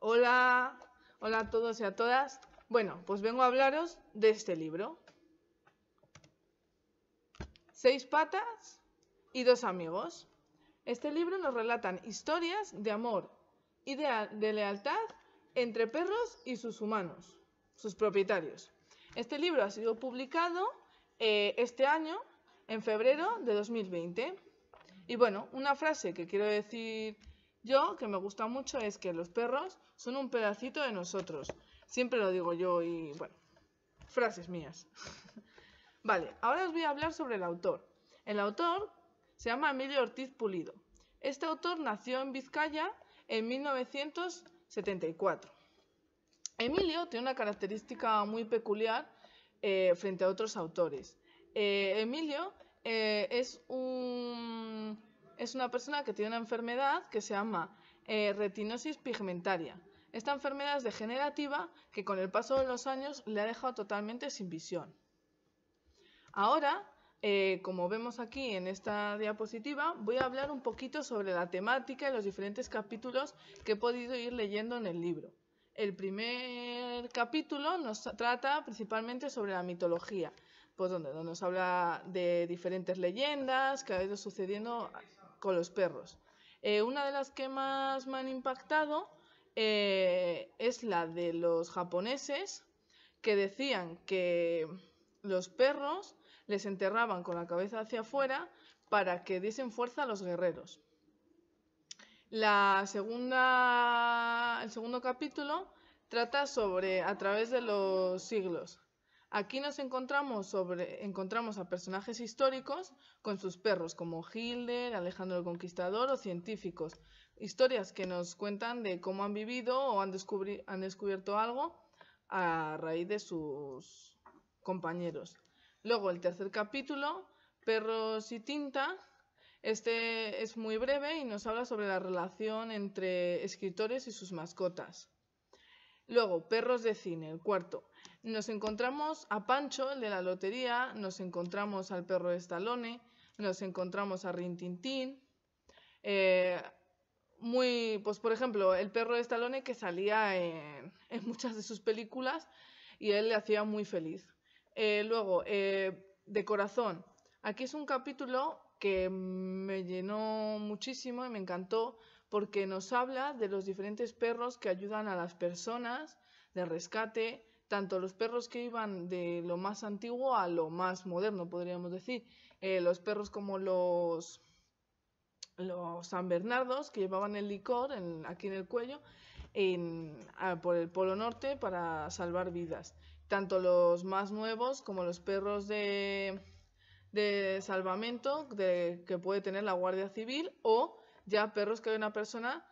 Hola, hola a todos y a todas. Bueno, pues vengo a hablaros de este libro. Seis patas y dos amigos. Este libro nos relatan historias de amor y de, lealtad entre perros y sus humanos, sus propietarios. Este libro ha sido publicado eh, este año, en febrero de 2020. Y bueno, una frase que quiero decir yo, que me gusta mucho, es que los perros son un pedacito de nosotros. Siempre lo digo yo y, bueno, frases mías. vale, ahora os voy a hablar sobre el autor. El autor se llama Emilio Ortiz Pulido. Este autor nació en Vizcaya en 1974. Emilio tiene una característica muy peculiar eh, frente a otros autores. Eh, Emilio eh, es un es una persona que tiene una enfermedad que se llama eh, retinosis pigmentaria. Esta enfermedad es degenerativa que con el paso de los años le ha dejado totalmente sin visión. Ahora, eh, como vemos aquí en esta diapositiva, voy a hablar un poquito sobre la temática y los diferentes capítulos que he podido ir leyendo en el libro. El primer capítulo nos trata principalmente sobre la mitología, pues donde nos habla de diferentes leyendas que ha ido sucediendo con los perros. Eh, una de las que más me han impactado eh, es la de los japoneses que decían que los perros les enterraban con la cabeza hacia afuera para que diesen fuerza a los guerreros. el segundo capítulo trata sobre a través de los siglos. Aquí nos encontramos, encontramos a personajes históricos con sus perros, como Hilder, Alejandro el Conquistador o científicos. Historias que nos cuentan de cómo han vivido o han, han descubierto algo a raíz de sus compañeros. Luego el tercer capítulo, Perros y tinta. Este es muy breve y nos habla sobre la relación entre escritores y sus mascotas. Luego, perros de cine, el cuarto. Nos encontramos a Pancho, el de la lotería, nos encontramos al perro de Stallone, nos encontramos a Rintintín. Eh, muy, pues por ejemplo, el perro de Stallone que salía en, muchas de sus películas y él le hacía muy feliz. Eh, luego, eh, de corazón. Aquí es un capítulo que me llenó muchísimo y me encantó porque nos habla de los diferentes perros que ayudan a las personas de rescate, tanto los perros que iban de lo más antiguo a lo más moderno, podríamos decir, eh, los perros como los los San Bernardos que llevaban el licor aquí en el cuello por el Polo Norte para salvar vidas. Tanto los más nuevos como los perros de, salvamento que puede tener la Guardia Civil o ya perros que hay una persona,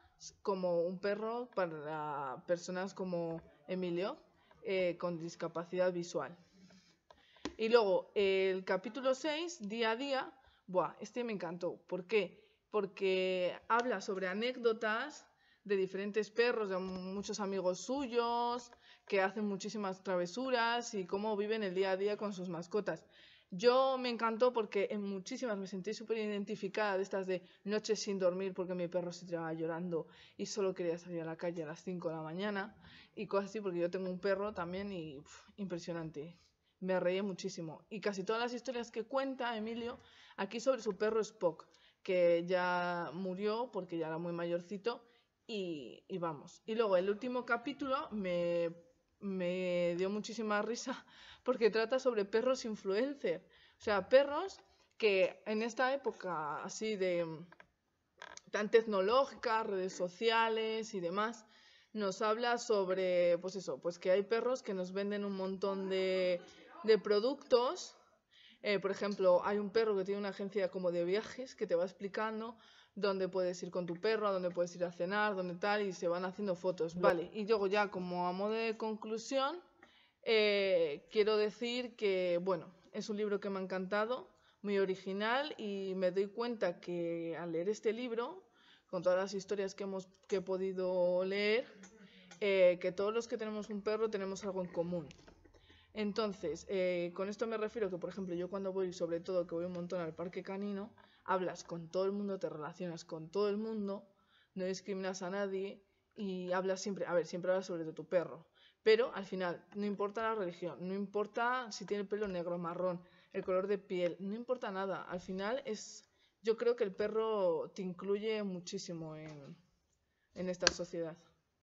como un perro para personas como Emilio, eh, con discapacidad visual. Y luego, el capítulo 6, día a día, este me encantó. ¿Por qué? Porque habla sobre anécdotas de diferentes perros, de muchos amigos suyos, que hacen muchísimas travesuras y cómo viven el día a día con sus mascotas. Yo me encantó porque en muchísimas me sentí súper identificada de estas de noches sin dormir porque mi perro se llevaba llorando y solo quería salir a la calle a las 5 de la mañana y cosas así porque yo tengo un perro también y impresionante. Me reí muchísimo. Y casi todas las historias que cuenta Emilio aquí sobre su perro Spock, que ya murió porque ya era muy mayorcito y, y vamos. Y luego el último capítulo me me dio muchísima risa porque trata sobre perros influencer. O sea, perros que en esta época así de mm, tan tecnológica, redes sociales y demás, nos habla sobre, pues eso, pues que hay perros que nos venden un montón de, productos. Eh, por ejemplo, hay un perro que tiene una agencia como de viajes que te va explicando dónde puedes ir con tu perro, a dónde puedes ir a cenar, dónde tal, y se van haciendo fotos. Vale, y luego ya como a modo de conclusión, eh, quiero decir que, bueno, es un libro que me ha encantado, muy original, y me doy cuenta que al leer este libro, con todas las historias que, he podido leer, eh, que todos los que tenemos un perro tenemos algo en común. Entonces, eh, con esto me refiero que, por ejemplo, yo cuando voy, sobre todo que voy un montón al parque canino, hablas con todo el mundo, te relacionas con todo el mundo, no discriminas a nadie y hablas siempre, a ver, siempre hablas sobre tu perro. Pero al final, no importa la religión, no importa si tiene pelo negro, marrón, el color de piel, no importa nada. Al final es, yo creo que el perro te incluye muchísimo en esta sociedad.